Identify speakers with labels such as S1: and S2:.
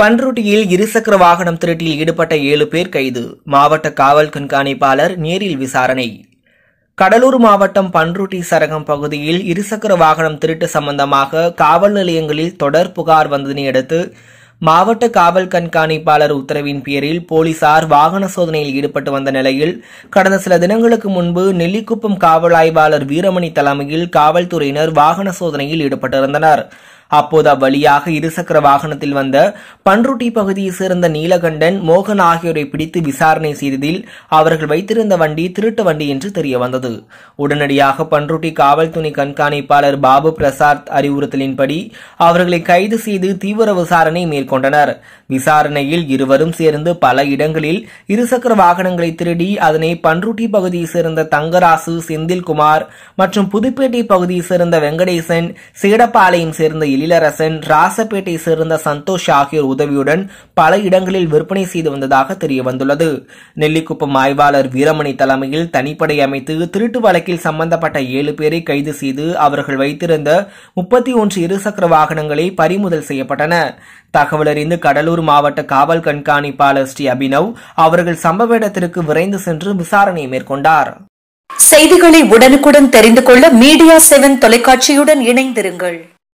S1: பன்ருட்டியில் இருசக்கர வாகனம் திருட்டில் ஈடுபட்ட ஏழு பேர் கைது மாவட்ட காவல் கண்காணிப்பாளர் நேரில் விசாரணை கடலூர் மாவட்டம் பன்ருட்டி சரகம் பகுதியில் இருசக்கர வாகனம் திருட்டு சம்பந்தமாக காவல் நிலையங்களில் தொடர் புகார் வந்ததனையடுத்து மாவட்ட காவல் கண்காணிப்பாளர் உத்தரவின் பேரில் போலீசார் வாகன சோதனையில் ஈடுபட்டு வந்த நிலையில் கடந்த சில தினங்களுக்கு முன்பு நெல்லிக்குப்பம் காவல் ஆய்வாளர் வீரமணி தலைமையில் காவல்துறையினர் வாகன சோதனையில் ஈடுபட்டிருந்தனா் அப்போது அவ்வழியாக இருசக்கர வாகனத்தில் வந்த பன்ருட்டி பகுதியைச் சேர்ந்த நீலகண்டன் மோகன் ஆகியோரை பிடித்து விசாரணை செய்ததில் அவர்கள் வைத்திருந்த வண்டி திருட்டு வண்டி என்று தெரிய வந்தது உடனடியாக பன்ருட்டி காவல்துறை கண்காணிப்பாளர் பாபு பிரசாத் அறிவுறுத்தலின்படி அவர்களை கைது செய்து தீவிர விசாரணை மேற்கொண்டனர் விசாரணையில் இருவரும் சேர்ந்து பல இடங்களில் இருசக்கர வாகனங்களை திருடி அதனை பன்ருட்டி பகுதியைச் சேர்ந்த தங்கராசு செந்தில்குமார் மற்றும் புதுப்பேட்டை பகுதியைச் சேர்ந்த வெங்கடேசன் சேடப்பாளையம் சேர்ந்த இளரசன் ராசப்பேட்டை சேர்ந்த சந்தோஷ் ஆகியோர் உதவியுடன் பல இடங்களில் விற்பனை செய்து வந்ததாக தெரிய வந்துள்ளது நெல்லிக்குப்பம் ஆய்வாளர் வீரமணி தலைமையில் தனிப்படை அமைத்து திருட்டு வழக்கில் சம்பந்தப்பட்ட ஏழு பேரை கைது செய்து அவர்கள் வைத்திருந்த முப்பத்தி ஒன்று இருசக்கர வாகனங்களை பறிமுதல் செய்யப்பட்டன தகவலறிந்து கடலூர் மாவட்ட காவல் கண்காணிப்பாளர் ஸ்ரீ அபினவ் அவர்கள் சம்பவ இடத்திற்கு விரைந்து சென்று விசாரணை மேற்கொண்டார் செய்திகளை உடனுக்குடன் தெரிந்து கொள்ள மீடியா செவன் தொலைக்காட்சியுடன் இணைந்திருங்கள்